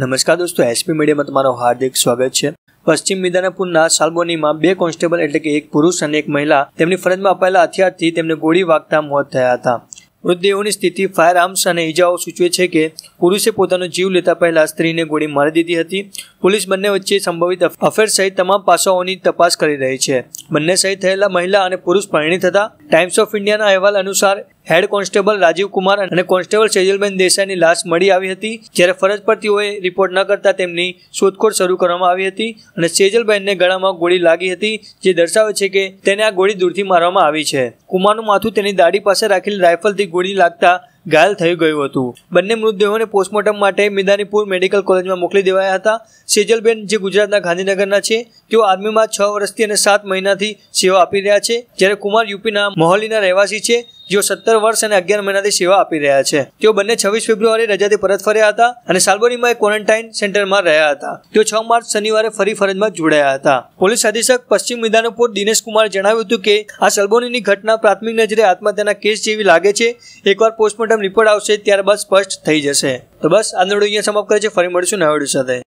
નમસ્કાર દોસ્તો એસપી મીડિયામાં તમારું હાર્દિક સ્વાગત છે પશ્ચિમ મિદનાપુરના સાલબોનીમાં બે કોન્સ્ટેબલ એટલે કે એક પુરુષ અને એક મહિલા તેમની ફરજમાં અપાયેલા હથિયારથી તેમને ગોળી વાગતા મોત થયા હતા મૃતદેહોની સ્થિતિ ફાયર આર્મ્સ અને ઈજાઓ સૂચવે છે કે પુરુષે પોતાનો જીવ લેતા પહેલા સ્ત્રીને ગોળી મારી દીધી હતી પોલીસ બંને વચ્ચે સંભવિત અફેર સહિત તમામ પાસાઓની તપાસ કરી રહી છે બંને સહિત થયેલા મહિલા અને પુરુષ પરિણીત હતા ટાઈમ્સ ઓફ ઇન્ડિયાના અહેવાલ અનુસાર હેડ કોન્સ્ટેબલ રાજીવ કુમાર અને કોન્સ્ટેબલ સેજલબેન દેસાઈની લાશ મળી આવી હતી જ્યારે ફરજ પર તેઓએ રિપોર્ટ ન કરતા તેમની શોધખોળ શરૂ કરવામાં આવી હતી અને સેજલબેનને ગળામાં ગોળી લાગી હતી જે દર્શાવે છે કે તેને આ ગોળી દૂરથી મારવામાં આવી છે કુમારનું માથું તેની દાઢી પાસે રાખેલી રાઇફલથી ગોળી લાગતા ઘાયલ થઈ ગયું હતું બંને મૃતદેહોને પોસ્ટમોર્ટમ માટે મિદાનીપુર મેડિકલ કોલેજમાં મોકલી દેવાયા હતા સેજલબેન જે ગુજરાતના ગાંધીનગરના છે તેઓ આર્મીમાં છ વર્ષથી અને સાત મહિનાથી સેવા આપી રહ્યા છે જ્યારે કુમાર યુપીના મોહલીના રહેવાસી છે જેઓ સત્તર વર્ષ અને અગિયાર મહિનાથી સેવા આપી રહ્યા છે તેઓ બંને છવ્વીસ ફેબ્રુઆરી રજાથી પરત ફર્યા હતા અને સાલબરીમાં એક ક્વોરન્ટાઇન સેન્ટરમાં રહ્યા હતા તેઓ છ માર્ચ શનિવારે ફરી ફરજમાં જોડાયા હતા પોલીસ અધિક્ષક પશ્ચિમ મિદનાપુર દિનેશ કુમારે જણાવ્યું હતું કે આ સલબોનીની ઘટના પ્રાથમિક નજરે આત્મહત્યાના કેસ જેવી લાગે છે એકવાર પોસ્ટમોર્ટમ રિપોર્ટ આવશે ત્યારબાદ સ્પષ્ટ થઈ જશે તો બસ આજનો વિડીયો અહીંયા સમાપ્ત કરે છે ફરી મળીશું નવા સાથે